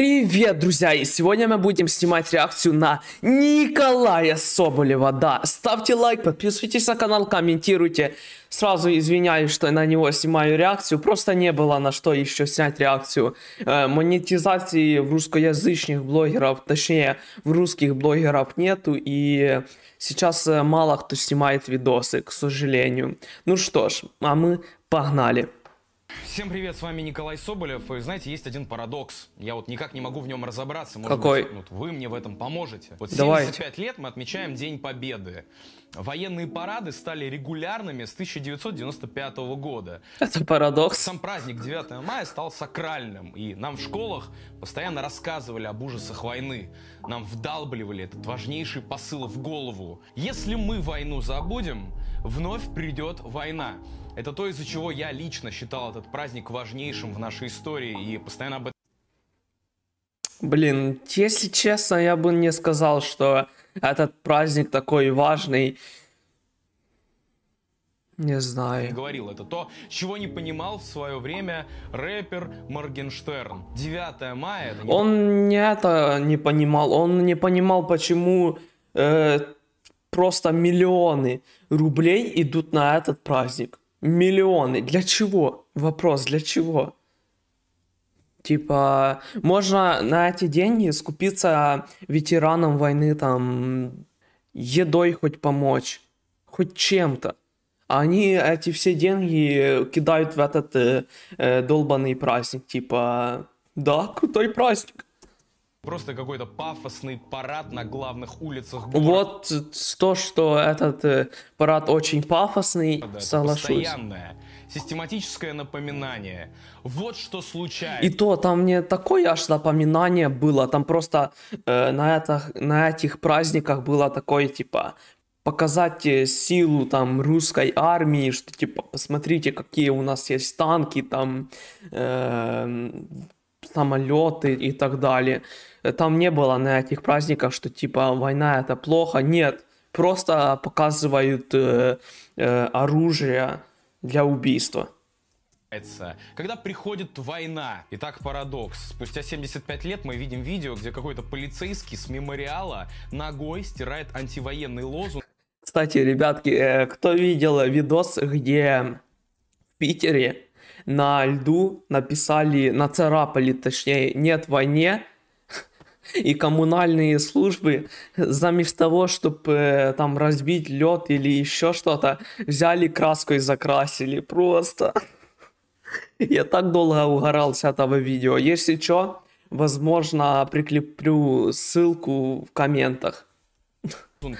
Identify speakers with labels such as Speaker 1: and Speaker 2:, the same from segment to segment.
Speaker 1: Привет, друзья! И сегодня мы будем снимать реакцию на Николая Соболева. Да, ставьте лайк, подписывайтесь на канал, комментируйте. Сразу извиняюсь, что на него снимаю реакцию. Просто не было на что еще снять реакцию. Э, монетизации в русскоязычных блогеров, точнее, в русских блогеров нету. И сейчас э, мало кто снимает видосы, к сожалению. Ну что ж, а мы погнали.
Speaker 2: Всем привет, с вами Николай Соболев. И знаете, есть один парадокс. Я вот никак не могу в нем разобраться. Может Какой? Быть, вот вы мне в этом поможете. Вот 75 Давайте. лет мы отмечаем День Победы. Военные парады стали регулярными с 1995 года. Это парадокс. Сам праздник 9 мая стал сакральным, и нам в школах постоянно рассказывали об ужасах войны. Нам вдалбливали этот важнейший посыл в голову. Если мы войну забудем, вновь придет война. Это то, из-за чего я лично считал этот праздник важнейшим в нашей истории и постоянно об этом...
Speaker 1: Блин, если честно, я бы не сказал, что этот праздник такой важный. Не знаю.
Speaker 2: Говорил, это то, чего не понимал в свое время рэпер Моргенштерн. 9 мая...
Speaker 1: Это не... Он не это не понимал, он не понимал, почему э, просто миллионы рублей идут на этот праздник миллионы. Для чего? Вопрос, для чего? Типа, можно на эти деньги скупиться ветеранам войны, там, едой хоть помочь, хоть чем-то. А они эти все деньги кидают в этот э, долбанный праздник. Типа, да, крутой праздник.
Speaker 2: Просто какой-то пафосный парад на главных улицах
Speaker 1: города. Вот то, что этот э, парад очень пафосный, да, соглашусь. Постоянное,
Speaker 2: систематическое напоминание. Вот что случается. И
Speaker 1: то, там не такое аж напоминание было. Там просто э, на, это, на этих праздниках было такое, типа, показать э, силу там русской армии, что типа посмотрите, какие у нас есть танки, там э, самолеты и так далее там не было на этих праздниках, что типа война это плохо. Нет, просто показывают э, э, оружие для убийства
Speaker 2: меняется. Когда приходит война, и так парадокс. Спустя 75 лет мы видим видео, где какой-то полицейский с мемориала ногой стирает антивоенный
Speaker 1: лозунг. Кстати, ребятки, э, кто видел видос, где в Питере на льду написали, нацарапали, точнее, нет войне, и коммунальные службы, замість того, чтобы э, там разбить лед или еще что-то, взяли краску и закрасили просто. Я так долго угорал с этого видео. Если что, возможно, прикреплю ссылку в комментах.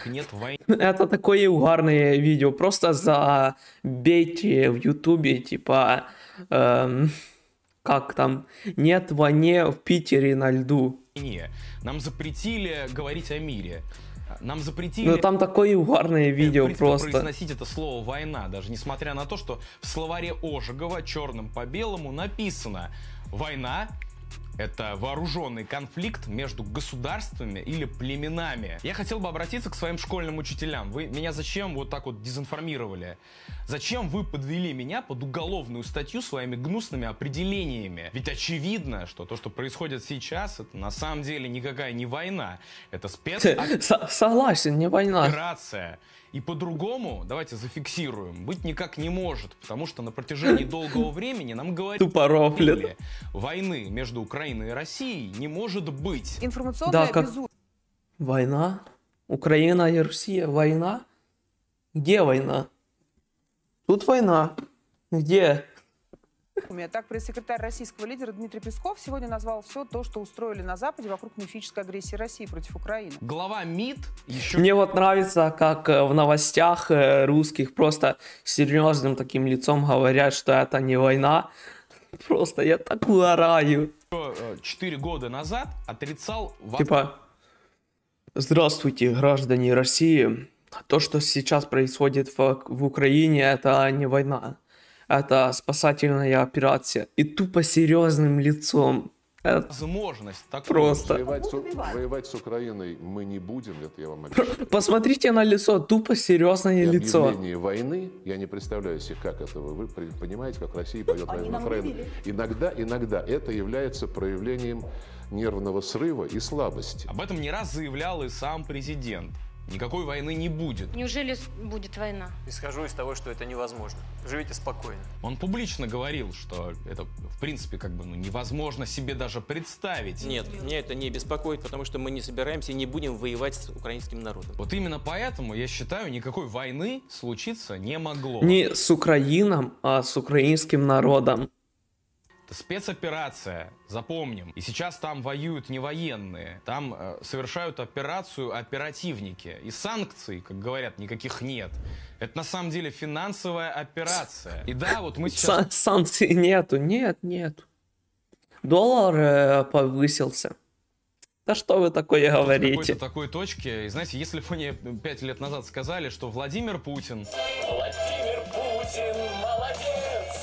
Speaker 1: Нет Это такое угарное видео. Просто забейте в ютубе, типа, эм, как там, нет войны в Питере на льду войне. Нам запретили говорить о мире. Нам запретили... Ну там такое угарное э, видео принципе, просто. произносить
Speaker 2: это слово «война», даже несмотря на то, что в словаре Ожегова черным по белому написано «Война это вооруженный конфликт между государствами или племенами. Я хотел бы обратиться к своим школьным учителям. Вы меня зачем вот так вот дезинформировали? Зачем вы подвели меня под уголовную статью своими гнусными определениями? Ведь очевидно, что то, что происходит сейчас, это на самом деле никакая не война. Это спец...
Speaker 1: Согласен, не война.
Speaker 2: Операция. И по-другому, давайте зафиксируем, быть никак не может, потому что на протяжении долгого времени нам говорили, Тупо войны между Украиной и Россией не может быть. Информационная да, как... безумие.
Speaker 1: Война? Украина и Россия? Война? Где война? Тут война. Где? успехами. Так, пресс-секретарь российского лидера Дмитрий Песков сегодня назвал все то, что устроили на Западе вокруг мифической агрессии России против Украины. Глава МИД еще... Мне вот нравится, как э, в новостях э, русских просто серьезным таким лицом говорят, что это не война. Просто я так уораю.
Speaker 2: Э, четыре года назад отрицал... Типа,
Speaker 1: здравствуйте, граждане России. То, что сейчас происходит в, в Украине, это не война это спасательная операция. И тупо серьезным лицом это
Speaker 2: возможность
Speaker 1: так просто воевать с, воевать с Украиной мы не будем, это я вам обещаю. Посмотрите на лицо, тупо серьезное и лицо. В войны я не представляю себе, как это вы, вы понимаете, как Россия поет войну Украину. Иногда, иногда это является проявлением нервного срыва и слабости.
Speaker 2: Об этом не раз заявлял и сам президент. Никакой войны не будет. Неужели будет война? Исхожу из того, что это невозможно. Живите спокойно. Он публично говорил, что это, в принципе, как бы ну, невозможно себе даже представить. Нет, меня это не беспокоит, потому что мы не собираемся и не будем воевать с украинским народом. Вот именно поэтому, я считаю, никакой войны случиться не могло. Не
Speaker 1: с Украином, а с украинским народом
Speaker 2: спецоперация, запомним. И сейчас там воюют не военные, там э, совершают операцию оперативники. И санкций, как говорят, никаких нет. Это на самом деле финансовая операция. И да, вот мы
Speaker 1: сейчас... Сан санкций нету, нет, нет. Доллар э, повысился. Да что вы такое Тут говорите? В
Speaker 2: то такой точке. И знаете, если бы мне пять лет назад сказали, что Владимир Путин... Владимир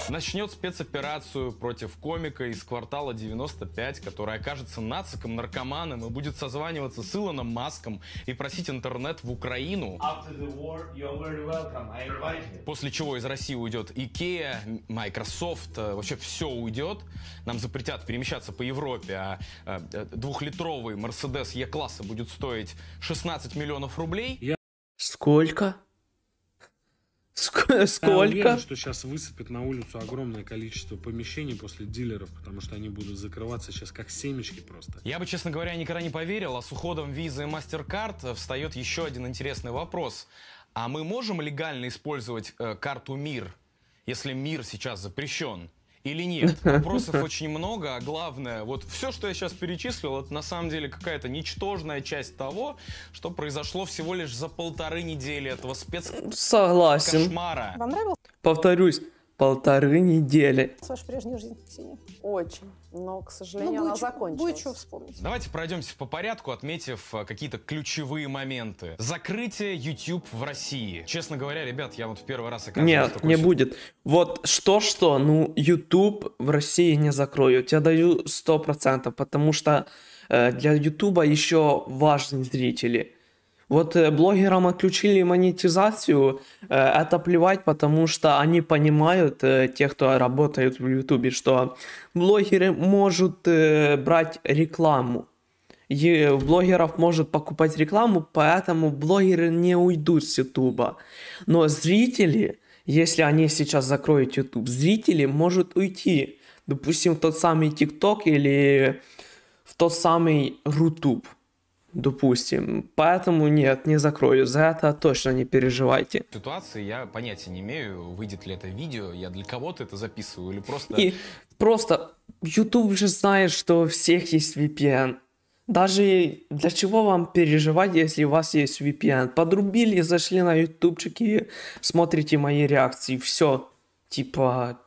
Speaker 2: начнет спецоперацию против комика из квартала 95, который окажется нациком, наркоманом и будет созваниваться с Илоном Маском и просить интернет в Украину. War, После чего из России уйдет Ikea, Microsoft, э, вообще все уйдет. Нам запретят перемещаться по Европе, а э, э, двухлитровый Mercedes E-класса будет стоить 16 миллионов рублей.
Speaker 1: Сколько? Ск- э, а, сколько? Я уверен, что
Speaker 2: сейчас высыпет на улицу огромное количество помещений после дилеров, потому что они будут закрываться сейчас как семечки просто. Я бы, честно говоря, никогда не поверил, а с уходом визы и MasterCard э, встает еще один интересный вопрос. А мы можем легально использовать э, карту МИР, если МИР сейчас запрещен? или нет. Вопросов очень много, а главное, вот все, что я сейчас перечислил, это на самом деле какая-то ничтожная часть того, что произошло всего лишь за полторы недели этого спец...
Speaker 1: Согласен. Кошмара. Вам нравилось? Повторюсь, полторы недели. С вашей прежней жизни, Ксения? Очень. Но, к сожалению, ну, будет, она закончилась. Будет что вспомнить.
Speaker 2: Давайте пройдемся по порядку, отметив э, какие-то ключевые моменты. Закрытие YouTube в России. Честно говоря, ребят, я вот в первый раз оказался... Нет, не
Speaker 1: будет. Вот что-что, ну, YouTube в России не закрою. Тебе даю 100%, потому что э, для YouTube еще важны зрители. Вот э, блогерам отключили монетизацию, э, это плевать, потому что они понимают, э, те, кто работает в Ютубе, что блогеры могут брать рекламу. И блогеров может покупать рекламу, поэтому блогеры не уйдут с Ютуба. Но зрители, если они сейчас закроют Ютуб, зрители может уйти. Допустим, в тот самый ТикТок или в тот самый Рутуб допустим. Поэтому нет, не закрою. За это точно не переживайте.
Speaker 2: ситуации я понятия не имею, выйдет ли это видео, я для кого-то
Speaker 1: это записываю или просто... И просто YouTube же знает, что у всех есть VPN. Даже для чего вам переживать, если у вас есть VPN? Подрубили, зашли на ютубчик и смотрите мои реакции. Все. Типа,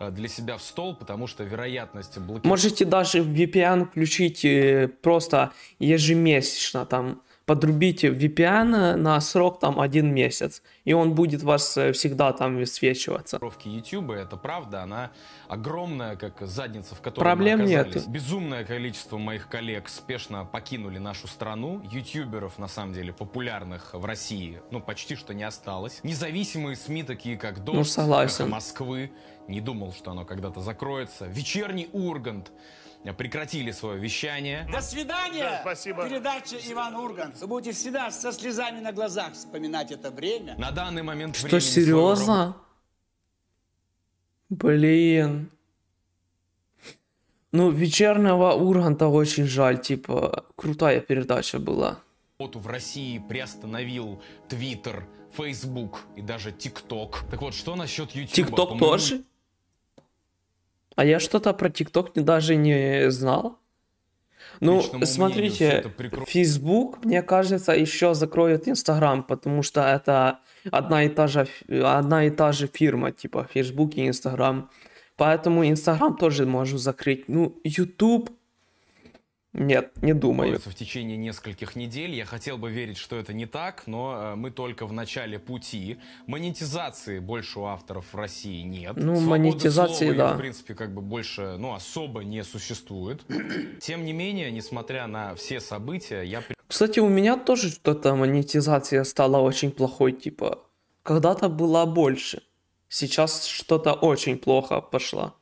Speaker 2: Э, для себя в стол, потому что вероятность блокировки... Можете
Speaker 1: даже в VPN включить э, просто ежемесячно, там подрубите VPN на срок там один месяц, и он будет вас э, всегда там высвечиваться. YouTube,
Speaker 2: это правда, она огромная, как задница, в которой Проблем мы оказались. нет. Безумное количество моих коллег спешно покинули нашу страну. Ютуберов, на самом деле, популярных в России, ну, почти что не осталось. Независимые СМИ, такие как «Дождь», ну, согласен. Москвы, не думал, что оно когда-то закроется. «Вечерний Ургант», прекратили свое вещание. До свидания! Да, спасибо. Передача Иван Ургант. Вы будете всегда со слезами на глазах вспоминать это время. На данный момент Что, серьезно?
Speaker 1: Блин. Ну, вечернего Урганта очень жаль, типа, крутая передача была.
Speaker 2: Вот в России приостановил Твиттер, Фейсбук и даже ТикТок. Так вот, что насчет Ютуба? ТикТок тоже?
Speaker 1: А я что-то про ТикТок даже не знал.
Speaker 2: Ну, смотрите,
Speaker 1: мнению, Facebook, мне кажется, еще закроет Instagram, потому что это одна и та же, одна и та же фирма, типа Facebook и Instagram. Поэтому Instagram тоже можно закрыть. Ну, YouTube нет, не думаю. В
Speaker 2: течение нескольких недель я хотел бы верить, что это не так, но э, мы только в начале пути. Монетизации больше у авторов в России нет. Ну, Свободы монетизации, слова, да. Ее, в принципе, как бы больше, ну, особо не существует. Тем не менее, несмотря на все события, я...
Speaker 1: Кстати, у меня тоже что-то монетизация стала очень плохой, типа, когда-то была больше. Сейчас что-то очень плохо пошла.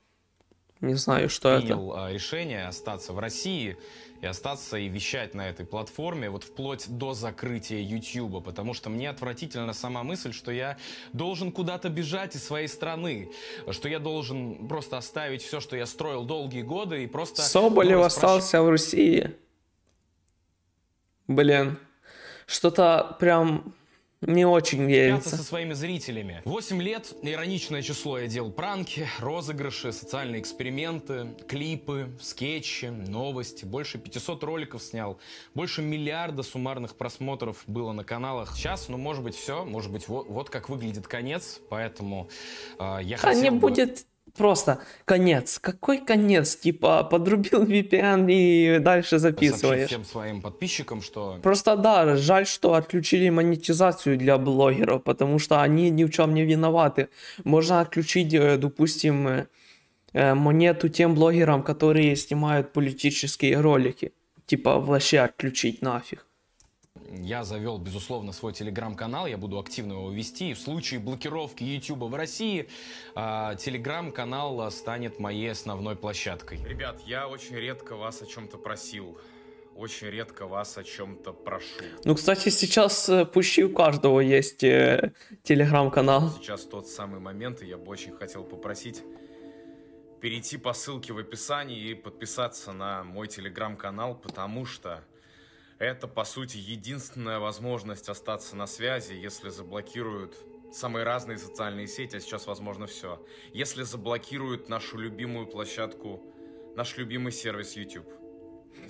Speaker 1: Не знаю, что принял
Speaker 2: это. А, решение остаться в России и остаться и вещать на этой платформе, вот вплоть до закрытия YouTube, потому что мне отвратительна сама мысль, что я должен куда-то бежать из своей страны, что я должен просто оставить все, что я строил долгие годы и просто... Соболев остался в России.
Speaker 1: Блин, что-то прям не очень верится. со
Speaker 2: своими зрителями. 8 лет, ироничное число, я делал пранки, розыгрыши, социальные эксперименты, клипы, скетчи, новости. Больше 500 роликов снял. Больше миллиарда суммарных просмотров было на каналах. Сейчас, ну, может быть, все. Может быть, вот, вот как выглядит конец. Поэтому э, я хотел А не бы...
Speaker 1: будет просто конец. Какой конец? Типа, подрубил VPN и дальше записываешь.
Speaker 2: Всем своим подписчикам, что...
Speaker 1: Просто да, жаль, что отключили монетизацию для блогеров, потому что они ни в чем не виноваты. Можно отключить, э, допустим, э, э, монету тем блогерам, которые снимают политические ролики. Типа, вообще отключить нафиг
Speaker 2: я завел, безусловно, свой телеграм-канал, я буду активно его вести. И в случае блокировки YouTube в России э, телеграм-канал станет моей основной площадкой. Ребят, я очень редко вас о чем-то просил. Очень редко вас о чем-то прошу.
Speaker 1: Ну, кстати, сейчас э, почти у каждого есть э, телеграм-канал.
Speaker 2: Сейчас тот самый момент, и я бы очень хотел попросить перейти по ссылке в описании и подписаться на мой телеграм-канал, потому что это, по сути, единственная возможность остаться на связи, если заблокируют самые разные социальные сети, а сейчас возможно все. Если заблокируют нашу любимую площадку, наш любимый сервис YouTube.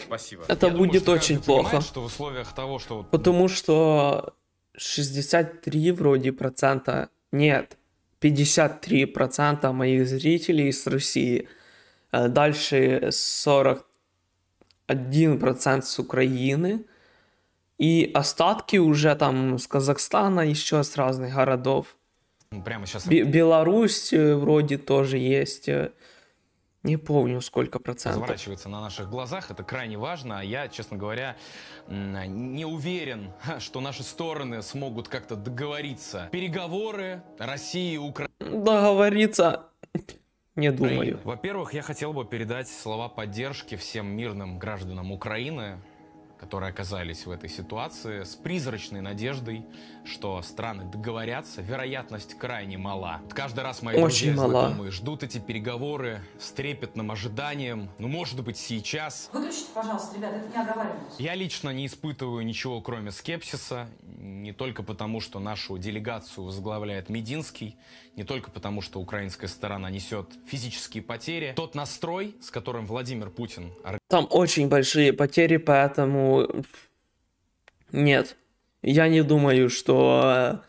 Speaker 2: Спасибо. Это Я будет думаю, очень плохо. Понимает, что в условиях того, что...
Speaker 1: Потому что 63 вроде процента, нет, 53 процента моих зрителей из России. Э, дальше 40 1% с Украины, и остатки уже там с Казахстана, еще с разных городов.
Speaker 2: Ну, прямо сейчас. Б-
Speaker 1: Беларусь вроде тоже есть. Не помню, сколько процентов.
Speaker 2: Разворачивается на наших глазах, это крайне важно. А я, честно говоря, не уверен, что наши стороны смогут как-то договориться. Переговоры России и Украины.
Speaker 1: Договориться не думаю.
Speaker 2: Во-первых, я хотел бы передать слова поддержки всем мирным гражданам Украины, которые оказались в этой ситуации, с призрачной надеждой, что страны договорятся, вероятность крайне мала. Каждый раз мои Очень друзья мала. знакомые ждут эти переговоры с трепетным ожиданием. Ну, может быть, сейчас.
Speaker 1: Выключите, пожалуйста, ребят, это не оговаривалось.
Speaker 2: Я лично не испытываю ничего, кроме скепсиса. Не только потому, что нашу делегацию возглавляет Мединский, не только потому, что украинская сторона несет физические потери. Тот настрой, с которым Владимир Путин...
Speaker 1: Там очень большие потери, поэтому нет, я не думаю, что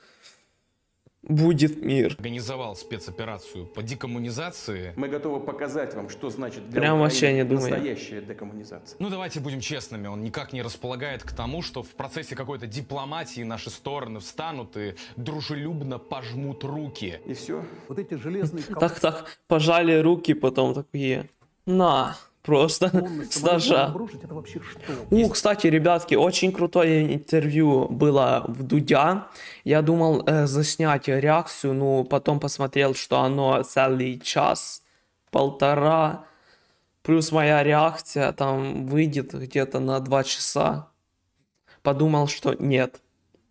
Speaker 1: э, будет мир.
Speaker 2: Организовал спецоперацию по декоммунизации. Мы готовы показать вам, что значит для Прям вообще не думаю. настоящая декоммунизация. Ну давайте будем честными, он никак не располагает к тому, что в процессе какой-то дипломатии наши стороны встанут и дружелюбно пожмут руки. И все.
Speaker 1: Вот эти железные...
Speaker 2: Так-так,
Speaker 1: пожали руки потом такие. На. Просто стажа. с О, кстати, ребятки, очень крутое интервью было в Дудя. Я думал э, заснять реакцию, но потом посмотрел, что оно целый час, полтора. Плюс моя реакция там выйдет где-то на два часа. Подумал, что нет,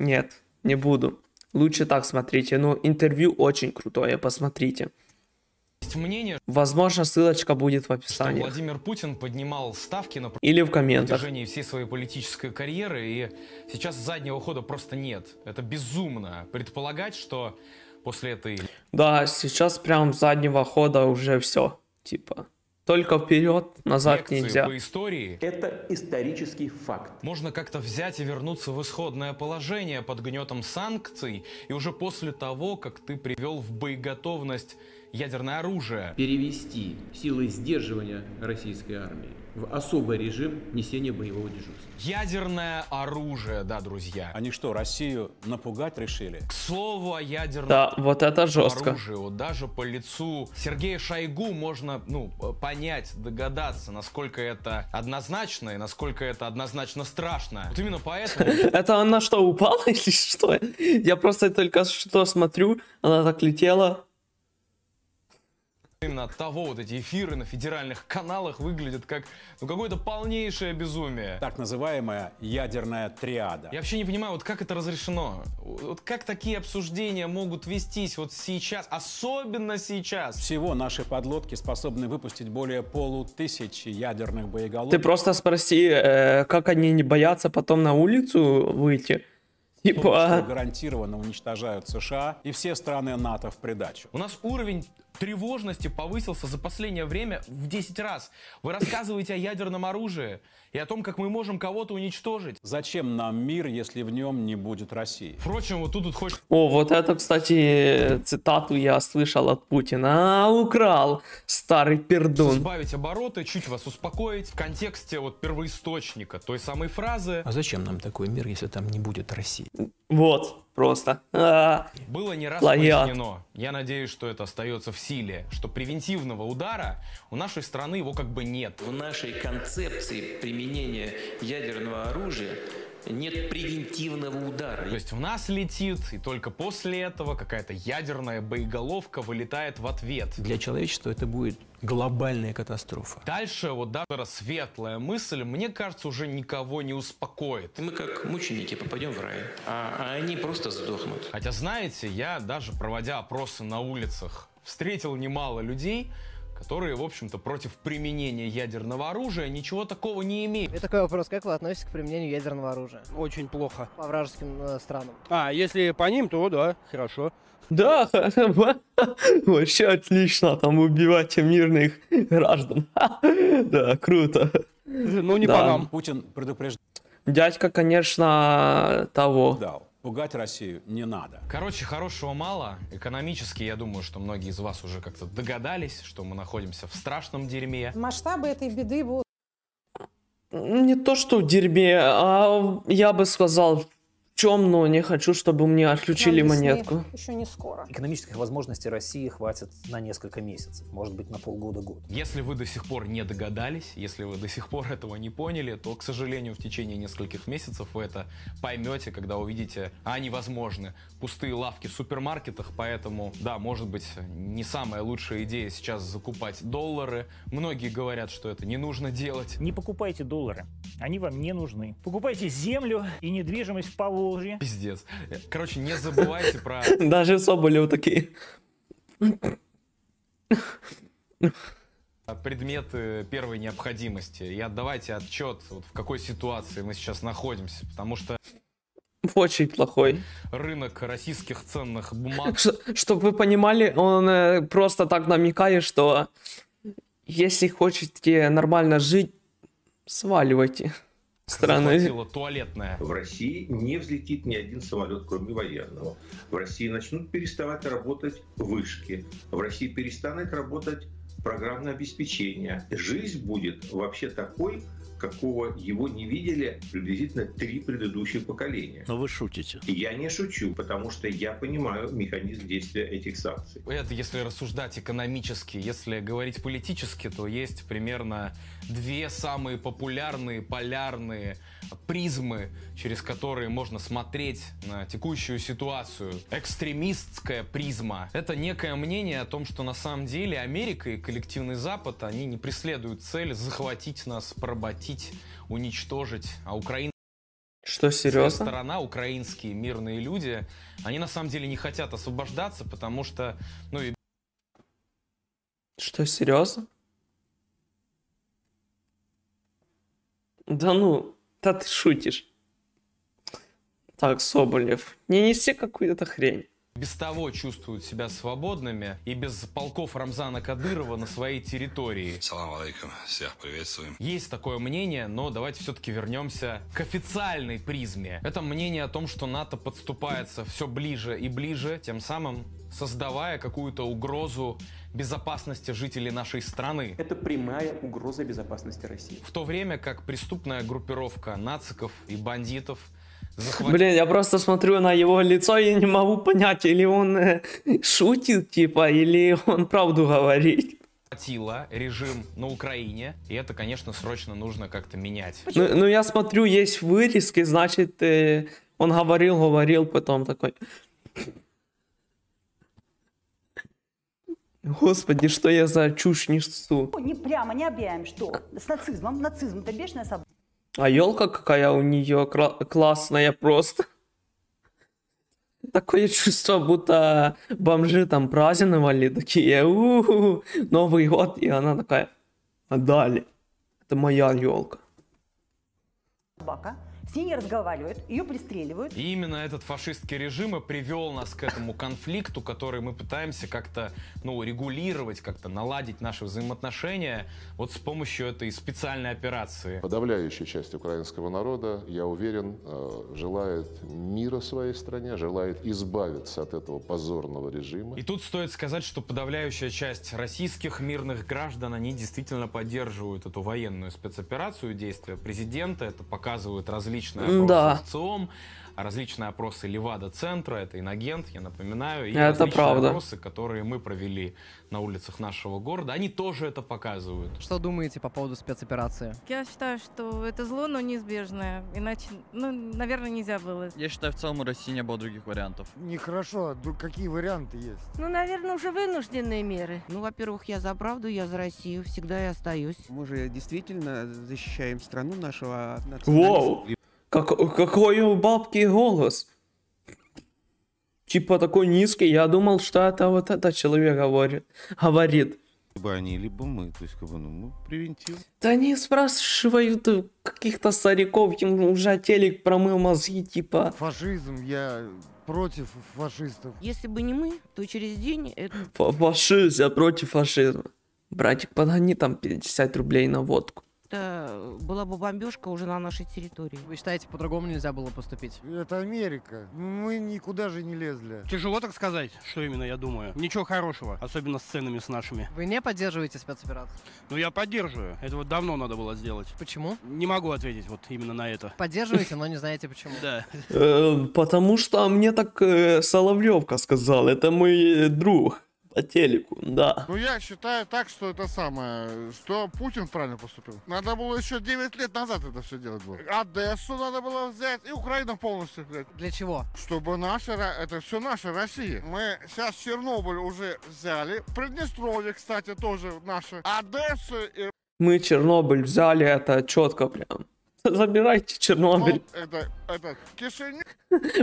Speaker 1: нет, не буду. Лучше так смотрите. Но ну, интервью очень крутое, посмотрите мнение, Возможно, ссылочка будет в описании.
Speaker 2: Владимир Путин поднимал ставки на Или в комментах. протяжении всей своей политической карьеры, и сейчас заднего хода просто нет. Это безумно предполагать, что после этой...
Speaker 1: Да, сейчас прям заднего хода уже все. Типа, только вперед, назад нельзя. по
Speaker 2: истории Это исторический факт. можно как-то взять и вернуться в исходное положение под гнетом санкций, и уже после того, как ты привел в боеготовность ядерное оружие. Перевести силы сдерживания российской армии в особый режим несения боевого дежурства. Ядерное оружие, да, друзья. Они что, Россию напугать решили? К слову о ядерном да, вот это жестко. оружии, вот даже по лицу Сергея Шойгу можно ну, понять, догадаться, насколько это однозначно и насколько это однозначно страшно. Вот именно поэтому...
Speaker 1: Это она что, упала или что? Я просто только что смотрю, она так летела,
Speaker 2: Именно от того вот эти эфиры на федеральных каналах выглядят как ну, какое-то полнейшее безумие. Так называемая ядерная триада. Я вообще не понимаю, вот как это разрешено? Вот как такие обсуждения могут вестись вот сейчас, особенно сейчас? Всего наши подлодки способны выпустить более полутысячи ядерных боеголовок. Ты просто
Speaker 1: спроси, э, как они не боятся потом на улицу выйти? Типа... А?
Speaker 2: гарантированно уничтожают США и все страны НАТО в придачу. У нас уровень тревожности повысился за последнее время в 10 раз. Вы рассказываете о ядерном оружии и о том, как мы можем кого-то уничтожить. Зачем нам мир, если в нем не будет России? Впрочем, вот тут вот хочется...
Speaker 1: О, вот это, кстати, цитату я слышал от Путина. А, украл, старый пердун. Сбавить
Speaker 2: обороты, чуть вас успокоить в контексте вот первоисточника той самой фразы. А зачем нам такой мир, если там не будет России?
Speaker 1: Вот. Просто. А -а -а.
Speaker 2: Было не раз Лоят. пояснено, я надеюсь, что это остается в силе, что превентивного удара у нашей страны его как бы нет. В нашей концепции применения ядерного оружия нет превентивного удара. То есть в нас летит, и только после этого какая-то ядерная боеголовка вылетает в ответ. Для человечества это будет глобальная катастрофа. Дальше вот даже светлая мысль, мне кажется, уже никого не успокоит. Мы как мученики попадем в рай, а, а они просто сдохнут. Хотя, знаете, я даже проводя опросы на улицах, встретил немало людей, которые, в общем-то, против применения ядерного оружия ничего такого не
Speaker 1: имеют. И такой вопрос, как вы относитесь к применению ядерного оружия? Очень плохо. По вражеским э, странам. А,
Speaker 2: если по ним, то да, хорошо.
Speaker 1: Да, вообще отлично там убивать мирных граждан. Да, круто. Ну не да. по нам,
Speaker 2: Путин предупреждал.
Speaker 1: Дядька, конечно, того. Дал.
Speaker 2: Пугать Россию не надо. Короче, хорошего мало. Экономически, я думаю, что многие из вас уже как-то догадались, что мы находимся в страшном дерьме. Масштабы этой беды будут...
Speaker 1: Не то, что в дерьме, а я бы сказал, чем, но не хочу, чтобы мне отключили Нам монетку. Еще не скоро. Экономических возможностей России хватит на несколько месяцев, может быть, на полгода-год.
Speaker 2: Если вы до сих пор не догадались, если вы до сих пор этого не поняли, то, к сожалению, в течение нескольких месяцев вы это поймете, когда увидите, а они возможны, пустые лавки в супермаркетах, поэтому, да, может быть, не самая лучшая идея сейчас закупать доллары. Многие говорят, что это не нужно делать. Не покупайте доллары, они вам не нужны. Покупайте землю и недвижимость по Павловске продолжи.
Speaker 1: Пиздец. Короче, не забывайте про... Даже Соболев такие.
Speaker 2: А предметы первой необходимости. И отдавайте отчет, вот в какой ситуации мы сейчас находимся. Потому что
Speaker 1: очень плохой.
Speaker 2: Рынок российских ценных бумаг.
Speaker 1: Ш- чтобы вы понимали, он э, просто так намекает, что если хотите нормально жить, сваливайте страны.
Speaker 2: туалетная. В России не взлетит ни один самолет, кроме военного. В России начнут переставать работать вышки. В России перестанет работать программное обеспечение. Жизнь будет вообще такой, какого его не видели приблизительно три предыдущих поколения.
Speaker 1: Но вы шутите. Я не
Speaker 2: шучу, потому что я понимаю механизм действия этих санкций. Это если рассуждать экономически. Если говорить политически, то есть примерно две самые популярные полярные призмы, через которые можно смотреть на текущую ситуацию. Экстремистская призма. Это некое мнение о том, что на самом деле Америка и коллективный Запад, они не преследуют цель захватить нас, поработить, уничтожить. А Украина... Что, серьезно? сторона, украинские мирные люди, они на самом деле не хотят освобождаться, потому что... Ну, и...
Speaker 1: Что, серьезно? Да ну, да ты шутишь. Так, Соболев, не неси какую-то хрень
Speaker 2: без того чувствуют себя свободными и без полков Рамзана Кадырова на своей территории. Салам алейкум, всех приветствуем. Есть такое мнение, но давайте все-таки вернемся к официальной призме. Это мнение о том, что НАТО подступается все ближе и ближе, тем самым создавая какую-то угрозу безопасности жителей нашей страны. Это прямая угроза безопасности России. В то время как преступная группировка нациков и бандитов –
Speaker 1: захватить. Блин, я просто смотрю на его лицо и не могу понять, или он э, шутит, типа, или он правду говорит
Speaker 2: захватила режим на Украине, и это, конечно, срочно нужно как-то менять.
Speaker 1: Ну, ну я смотрю, есть вырезки, значит, э, он говорил, говорил, потом такой... Господи, что я за чушь несу? Не прямо, не объявим, что с нацизмом, нацизм это бешеная собака. А елка какая у нее классная просто. Такое чувство, будто бомжи там праздновали, такие, у, -у, -у, Новый год, и она такая, а далее, это моя елка. Собака с ней не разговаривают, ее пристреливают.
Speaker 2: И именно этот фашистский режим и привел нас к этому конфликту, который мы пытаемся как-то ну, регулировать, как-то наладить наши взаимоотношения вот с помощью этой специальной операции.
Speaker 1: Подавляющая часть украинского народа, я уверен, э, желает мира своей стране, желает избавиться от этого позорного режима.
Speaker 2: И тут стоит сказать, что подавляющая часть российских мирных граждан, они действительно поддерживают эту военную спецоперацию, действия президента, это показывают различные различные опросы да. ВЦИОМ, различные опросы Левада-центра, это инагент, я напоминаю, и это различные правда. опросы, которые мы провели на улицах нашего города, они тоже это показывают.
Speaker 1: Что думаете по поводу спецоперации? Я считаю, что это зло, но неизбежное, иначе, ну, наверное, нельзя было.
Speaker 2: Я считаю, в целом у России не было других вариантов.
Speaker 1: Нехорошо, а какие варианты есть? Ну, наверное, уже вынужденные меры. Ну, во-первых, я за правду, я за Россию, всегда и остаюсь. Мы же действительно защищаем страну нашего национального... Воу! Как, какой у бабки голос? Типа такой низкий, я думал, что это вот этот человек говорит. говорит. Либо они, либо мы, то есть как бы, ну, мы превентив. Да они спрашивают каких-то стариков, им уже телек промыл мозги, типа. Фашизм, я против фашистов. Если бы не мы, то через день это... Фашист, я против фашизма. Братик, подгони там 50 рублей на водку это была бы бомбежка
Speaker 2: уже на нашей территории. Вы считаете, по-другому нельзя было поступить? Это Америка. Мы никуда же не лезли. Тяжело так сказать, что именно я думаю. Ничего хорошего, особенно с ценами с нашими. Вы не поддерживаете спецоперацию? Ну, я поддерживаю. Это вот давно надо было сделать. Почему? Не могу ответить вот именно на это. Поддерживаете, но не знаете почему. Да.
Speaker 1: Э, потому что мне так э, Соловьевка сказал. Это мой э, друг по телеку, да.
Speaker 2: Ну, я считаю так, что это самое, что Путин правильно поступил. Надо было еще 9 лет назад это все делать было. Одессу надо было взять и Украину полностью, взять. Для чего? Чтобы наша, это все наша Россия. Мы сейчас Чернобыль уже взяли. Приднестровье, кстати, тоже наше. Одесса и...
Speaker 1: Мы Чернобыль взяли, это четко прям. Забирайте Чернобыль.
Speaker 2: Ну, это, это Кишинев.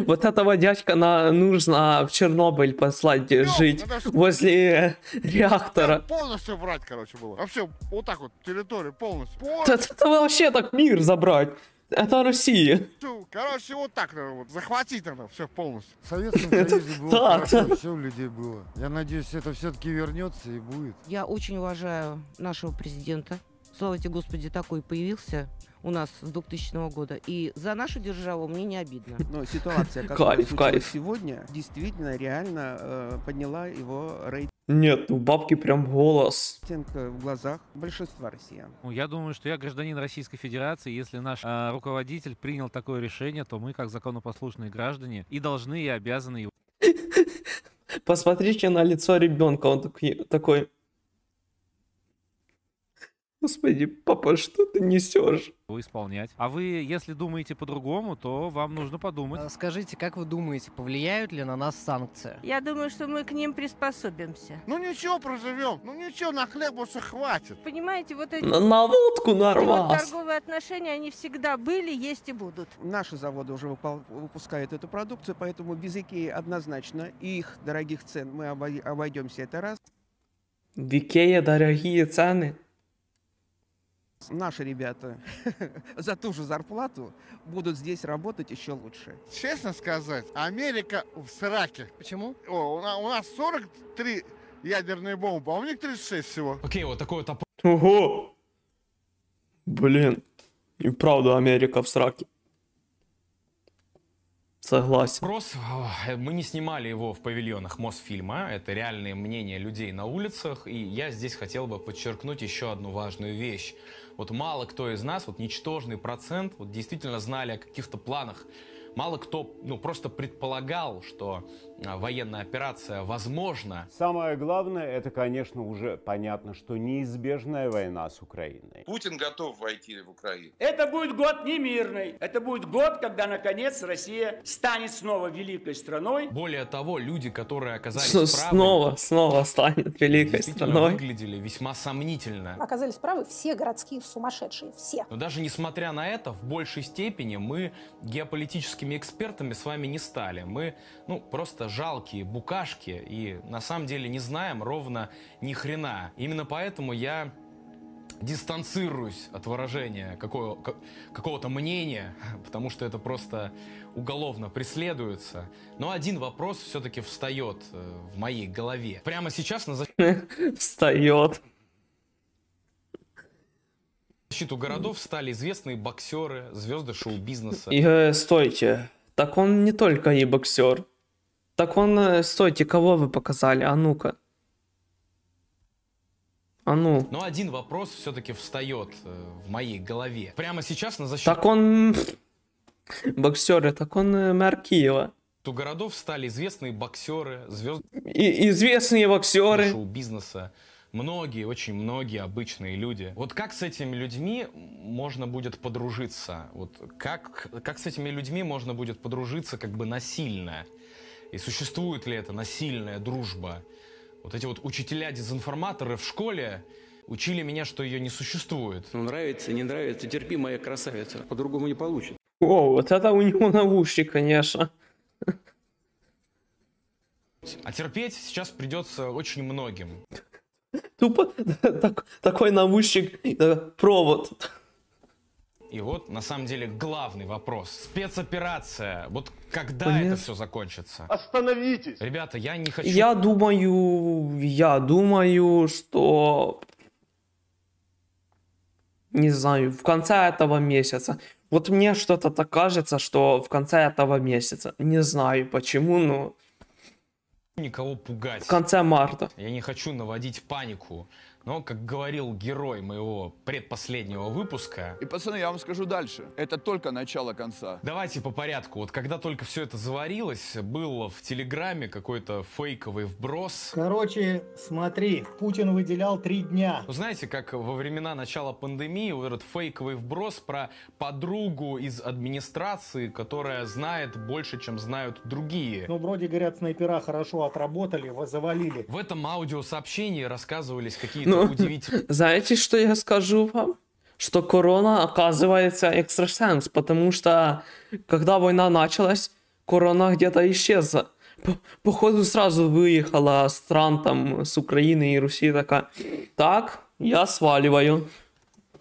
Speaker 1: Вот этого дядька на, нужно в Чернобыль послать Всё, жить это возле реактора.
Speaker 2: Полностью брать, короче, было. Вообще, вот так вот, территорию полностью. Это,
Speaker 1: Полностью, это вообще так мир забрать. Это Россия.
Speaker 2: короче, вот так надо вот, захватить надо все полностью. В
Speaker 1: Советском Союзе было хорошо, все у людей было. Я надеюсь, это все-таки вернется и будет. Я очень уважаю нашего президента слава тебе, Господи, такой появился у нас с 2000 года. И за нашу державу мне не обидно. Но ситуация, которая кайф, кайф. сегодня, действительно реально э, подняла его рейтинг. Нет, у бабки прям голос. В глазах большинства россиян. Ну, я
Speaker 2: думаю, что я гражданин Российской Федерации. Если наш э, руководитель принял такое решение, то мы, как законопослушные граждане, и должны, и
Speaker 1: обязаны его. Посмотрите на лицо ребенка. Он такой, такой Господи, папа, что ты несешь? Вы Исполнять.
Speaker 2: А вы, если думаете по-другому, то вам нужно подумать. А скажите, как вы думаете, повлияют
Speaker 1: ли на нас санкции? Я думаю, что мы к ним приспособимся. Ну ничего, проживем. Ну ничего, на хлеб хлебуса хватит. Понимаете, вот эти... На, на водку нарвал. Вот торговые отношения, они всегда были, есть и будут. Наши заводы уже выпускают эту продукцию, поэтому без Икеи однозначно их дорогих цен мы обойдемся это раз. В Икея дорогие цены? Наши ребята за ту же зарплату будут здесь работать еще лучше. Честно сказать, Америка в сраке. Почему? О, у нас 43 ядерные бомбы, а у них
Speaker 2: 36 всего. Окей, вот такой вот опрос.
Speaker 1: Ого! Блин, и правда Америка в сраке. Согласен. Вопрос,
Speaker 2: а, мы не снимали его в павильонах Мосфильма, это реальные мнения людей на улицах, и я здесь хотел бы подчеркнуть еще одну важную вещь. Вот мало кто из нас, вот ничтожный процент, вот действительно знали о каких-то планах. Мало кто, ну, просто предполагал, что а, военная операция возможна. Самое главное, это, конечно, уже понятно, что неизбежная война с Украиной.
Speaker 1: Путин готов войти в Украину. Это будет год не мирный. Это будет год, когда, наконец, Россия станет снова великой
Speaker 2: страной. Более того, люди, которые оказались С- правы...
Speaker 1: Снова, снова станет великой страной.
Speaker 2: выглядели весьма сомнительно. Оказались правы все городские сумасшедшие, все. Но даже несмотря на это, в большей степени мы геополитическими экспертами с вами не стали. Мы, ну, просто просто жалкие букашки и на самом деле не знаем ровно ни хрена. Именно поэтому я дистанцируюсь от выражения какого, какого-то мнения, потому что это просто уголовно преследуется. Но один вопрос все-таки встает э, в моей голове. Прямо сейчас на
Speaker 1: Встает.
Speaker 2: защиту городов стали известные боксеры, звезды шоу-бизнеса. И,
Speaker 1: э, стойте, так он не только и боксер. Так он, э, стойте, кого вы показали? А ну-ка. А ну.
Speaker 2: Но один вопрос все-таки встает э, в моей голове. Прямо сейчас на
Speaker 1: защиту... Так он... Боксеры, так он э, мэр Киева.
Speaker 2: То городов стали известные боксеры, звезды...
Speaker 1: И известные боксеры. Шоу-бизнеса.
Speaker 2: Многие, очень многие обычные люди. Вот как с этими людьми можно будет подружиться? Вот как, как с этими людьми можно будет подружиться как бы насильно? И существует ли это насильная дружба? Вот эти вот учителя-дезинформаторы в школе учили меня, что ее не существует. Ну, нравится, не нравится, терпи, моя красавица. По-другому не получится.
Speaker 1: О, вот это у него наушник, конечно.
Speaker 2: А терпеть сейчас придется очень многим.
Speaker 1: Тупо такой наушник, э, провод. И вот,
Speaker 2: на самом деле, главный вопрос. Спецоперация. Вот когда Понятно. это все закончится?
Speaker 1: Остановитесь!
Speaker 2: Ребята, я не хочу... Я
Speaker 1: думаю, я думаю, что... Не знаю, в конце этого месяца. Вот мне что-то так кажется, что в конце этого месяца. Не знаю почему, но...
Speaker 2: Никого пугать. В конце марта. Я
Speaker 1: не хочу наводить панику
Speaker 2: но, как говорил герой моего предпоследнего выпуска...
Speaker 1: И, пацаны, я вам скажу дальше. Это только начало конца.
Speaker 2: Давайте по порядку. Вот когда только все это заварилось, был в Телеграме какой-то фейковый вброс. Короче, смотри, Путин выделял три дня. Ну, знаете, как во времена начала пандемии, вот этот фейковый вброс про подругу из администрации, которая знает больше, чем знают другие. Ну, вроде, говорят, снайпера хорошо отработали, завалили. В этом аудиосообщении рассказывались
Speaker 1: какие-то ну, удивительно. Знаете, что я скажу вам? Что корона оказывается экстрасенс, потому что когда война началась, корона где-то исчезла. походу сразу выехала стран там с Украины и Руси такая. Так, я сваливаю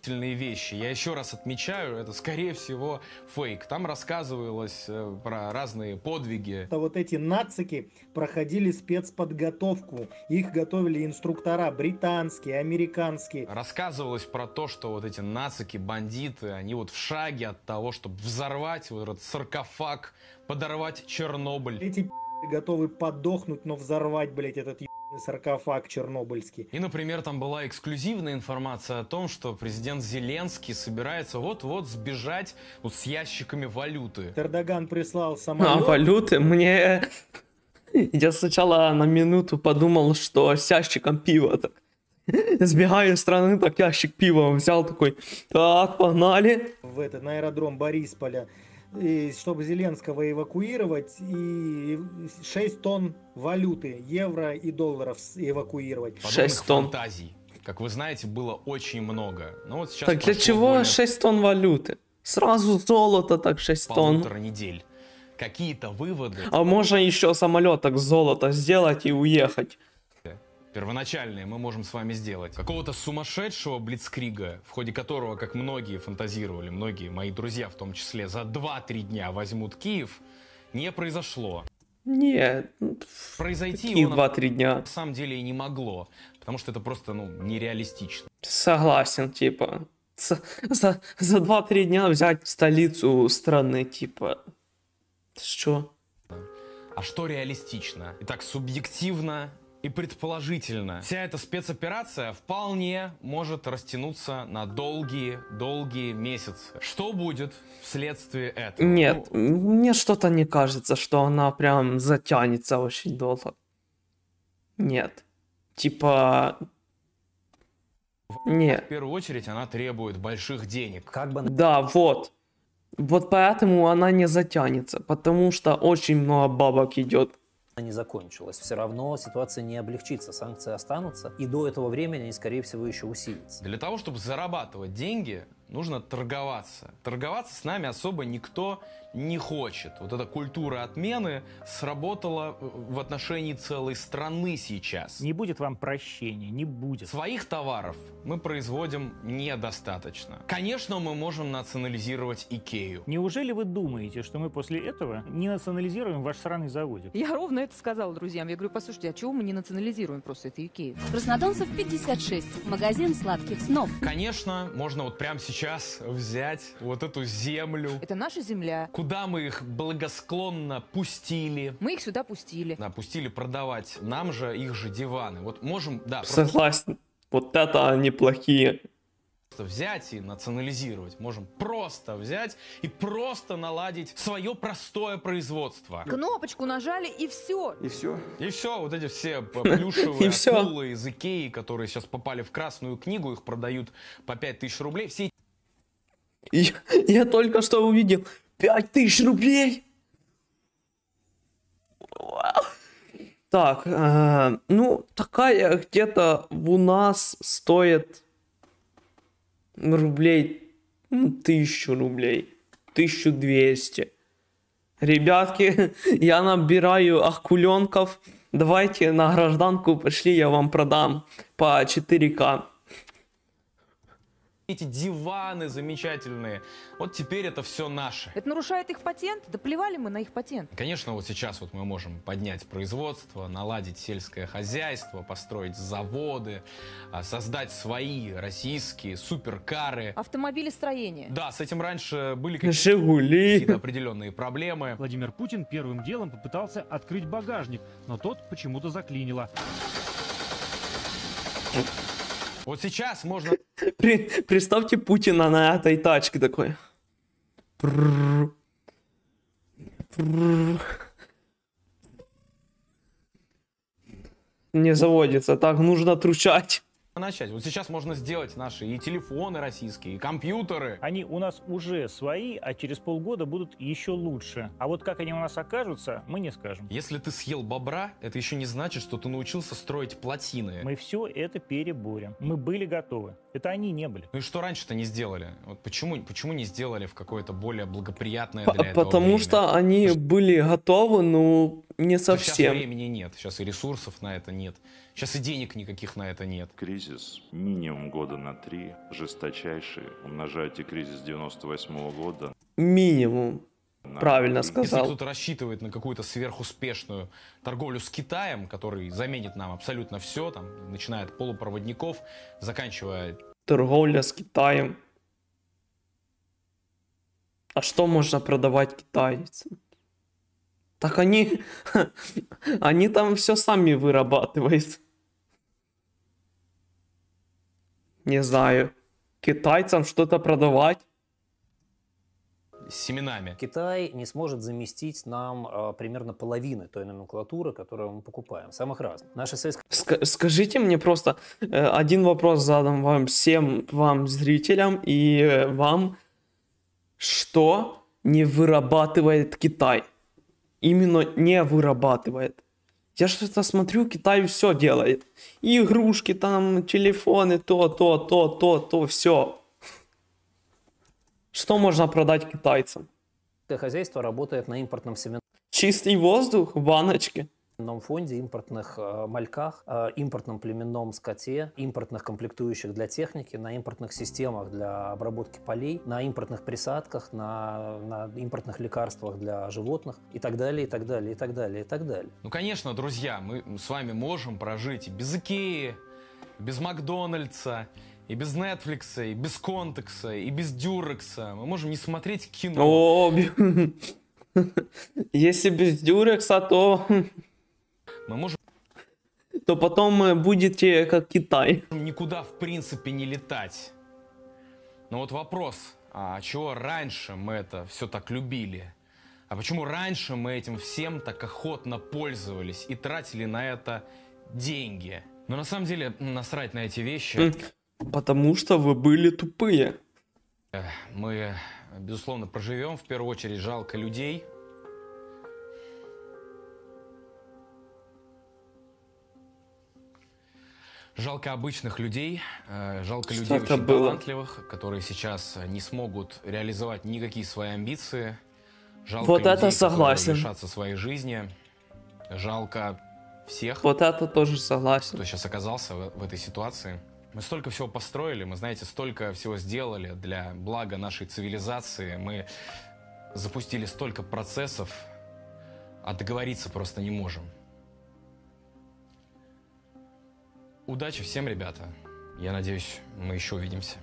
Speaker 2: сомнительные вещи. Я еще раз отмечаю, это, скорее всего, фейк. Там рассказывалось э, про разные подвиги. Это вот эти нацики проходили спецподготовку. Их готовили инструктора британские, американские. Рассказывалось про то, что вот эти нацики, бандиты, они вот в шаге от того, чтобы взорвать вот этот саркофаг, подорвать Чернобыль. Эти готовы подохнуть, но взорвать, блять, этот саркофаг чернобыльский. И, например, там была эксклюзивная информация о том, что президент Зеленский собирается вот-вот сбежать вот с ящиками валюты. Эрдоган прислал а, самолет. А, валюты?
Speaker 1: Мне... Я сначала на минуту подумал, что с ящиком пива так. Сбегаю из страны, так ящик пива взял такой. Так, погнали. В этот,
Speaker 2: на аэродром Борисполя и чтобы Зеленского эвакуировать, и 6 тонн валюты, евро и долларов эвакуировать. 6 тонн. фантазий, как вы знаете, было очень много. Но ну, вот сейчас так для чего более...
Speaker 1: 6 тонн валюты? Сразу золото так 6 тонн. Полутора
Speaker 2: недель. Какие-то выводы. А можно
Speaker 1: еще самолеток золото сделать и уехать
Speaker 2: первоначальные мы можем с вами сделать. Какого-то сумасшедшего блицкрига, в ходе которого, как многие фантазировали, многие мои друзья в том числе, за 2-3 дня возьмут Киев, не произошло.
Speaker 1: Нет.
Speaker 2: Ну, Произойти Такие его 2-3 дня. на самом деле и не могло, потому что это просто ну,
Speaker 1: нереалистично. Согласен, типа. За, за, за 2-3 дня взять столицу страны, типа. Что? А что
Speaker 2: реалистично? Итак, субъективно и предположительно, вся эта спецоперация вполне может растянуться на долгие-долгие месяцы. Что будет вследствие этого? Нет,
Speaker 1: мне что-то не кажется, что она прям затянется очень долго. Нет. Типа, нет. В
Speaker 2: первую очередь она требует больших денег. Как бы... Да,
Speaker 1: вот. Вот поэтому она не затянется, потому что очень много бабок идет не закончилась. Все равно ситуация не облегчится, санкции останутся, и до этого времени они, скорее всего, еще усилятся.
Speaker 2: Для того, чтобы зарабатывать деньги, нужно торговаться. Торговаться с нами особо никто не хочет. Вот эта культура отмены сработала э, в отношении целой страны сейчас. Не будет вам прощения, не будет. Своих товаров мы производим недостаточно. Конечно, мы можем национализировать Икею. Неужели вы думаете, что мы после этого не национализируем ваш сраный заводик?
Speaker 1: Я ровно это сказала друзьям. Я говорю, послушайте, а чего мы не национализируем просто это Икею? Краснодонцев 56. Магазин сладких снов.
Speaker 2: Конечно, можно вот прямо сейчас сейчас взять вот эту землю?
Speaker 1: Это наша земля.
Speaker 2: Куда мы их благосклонно пустили? Мы их сюда пустили. Да, пустили продавать. Нам же их же диваны. Вот можем, да. Согласен.
Speaker 1: Просто... Вот это они плохие
Speaker 2: просто взять и национализировать. Можем просто взять и просто наладить свое простое производство.
Speaker 1: Кнопочку нажали и все.
Speaker 2: И все? И все. Вот эти все плюшевые акулы из Икеи, которые сейчас попали в Красную книгу, их продают по 5000 рублей. Все
Speaker 1: я, я только что увидел 5000 рублей. Так, э, ну, такая где-то у нас стоит рублей, ну, тысячу рублей, 1200. Ребятки, я набираю акуленков. Давайте на гражданку пошли, я вам продам по 4К.
Speaker 2: Эти диваны замечательные. Вот теперь это все наше. Это нарушает их патент? Да плевали мы на их патент. Конечно, вот сейчас вот мы можем поднять производство, наладить сельское хозяйство, построить заводы, а, создать свои российские суперкары.
Speaker 1: Автомобилестроение.
Speaker 2: Да, с этим раньше были
Speaker 1: какие-то
Speaker 2: определенные проблемы. Владимир Путин первым делом попытался открыть багажник, но тот почему-то заклинило.
Speaker 1: Вот сейчас можно... При, представьте Путина на этой тачке такой. Не заводится, так нужно тручать
Speaker 2: начать. Вот сейчас можно сделать наши и телефоны российские, и компьютеры. Они у нас уже свои, а через полгода будут еще лучше. А вот как они у нас окажутся, мы не скажем. Если ты съел бобра, это еще не значит, что ты научился строить плотины.
Speaker 1: Мы все это переборем. Мы были готовы. Это они
Speaker 2: не были. Ну и что раньше-то не сделали? Вот почему, почему не сделали в какое-то более благоприятное для П- этого Потому время?
Speaker 1: что они были готовы, но ну, не совсем. Сейчас времени
Speaker 2: нет, сейчас и ресурсов на это нет, сейчас и денег никаких на это нет. Кризис минимум года на три, жесточайший, умножайте кризис 98 -го
Speaker 1: года. Минимум. На... Правильно Если сказал. Если кто-то
Speaker 2: рассчитывает на какую-то сверхуспешную торговлю с Китаем, который заменит нам абсолютно все, там, начиная от полупроводников,
Speaker 1: заканчивая... Торговля с Китаем. А что можно продавать китайцам? Так они... Они там все сами вырабатывают. Не знаю. Китайцам что-то продавать?
Speaker 2: семенами. Китай не сможет заместить нам э, примерно
Speaker 1: половины той номенклатуры, которую мы покупаем, самых разных. Наши сельское... Ск- скажите мне просто э, один вопрос задам вам всем, вам зрителям и э, вам, что не вырабатывает Китай? именно не вырабатывает. Я что-то смотрю, Китай все делает. Игрушки там, телефоны, то, то, то, то, то, все. Что можно продать китайцам? Хозяйство работает на импортном семене. Чистый воздух, в баночке племенном фонде, импортных э, мальках, э, импортном племенном скоте, импортных комплектующих для техники, на импортных системах для обработки полей, на импортных присадках, на, на импортных лекарствах для животных и так далее, и так далее, и так далее, и так далее.
Speaker 2: Ну, конечно, друзья, мы с вами можем прожить и без Икеи, без Макдональдса, и без Netflix, и без Контекса, и без Дюрекса. Мы можем не смотреть
Speaker 1: кино. О, если без Дюрекса, то мы можем то потом э, будете э, как Китай. Никуда
Speaker 2: в принципе не летать. Но вот вопрос, а чего раньше мы это все так любили? А почему раньше мы этим всем так охотно пользовались и тратили на это деньги? Но на самом деле насрать на эти вещи.
Speaker 1: Потому что вы были тупые. Мы,
Speaker 2: безусловно, проживем. В первую очередь жалко людей, Жалко обычных людей, э, жалко людей очень было? талантливых, которые сейчас э, не смогут реализовать никакие свои амбиции. Жалко вот людей, это согласен. лишатся своей жизни. Жалко всех. Вот это тоже согласен. Кто сейчас оказался в, в этой ситуации. Мы столько всего построили, мы, знаете, столько всего сделали для блага нашей цивилизации. Мы запустили столько процессов, а договориться просто не можем. Удачи всем, ребята. Я надеюсь, мы еще увидимся.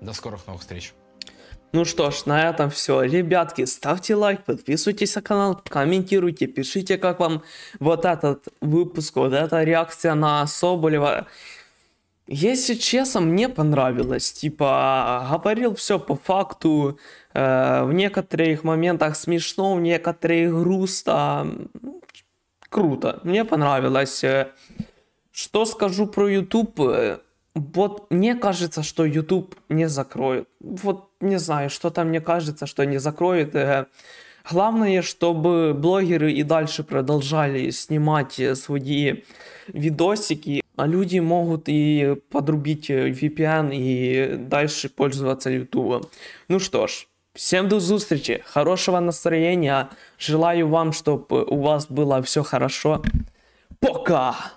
Speaker 2: До скорых новых встреч.
Speaker 1: Ну что ж, на этом все. Ребятки, ставьте лайк, подписывайтесь на канал, комментируйте, пишите, как вам вот этот выпуск, вот эта реакция на Соболева. Если честно, мне понравилось. Типа, говорил все по факту. Э, в некоторых моментах смешно, в некоторых грустно. Круто. Мне понравилось. Что скажу про YouTube? Э, вот мне кажется, что YouTube не закроет. Вот не знаю, что там мне кажется, что не закроет. Э, главное, чтобы блогеры и дальше продолжали снимать э, свои видосики, а люди могут и подрубить VPN и дальше пользоваться YouTube. Ну что ж, всем до встречи, хорошего настроения, желаю вам, чтобы у вас было все хорошо. Пока!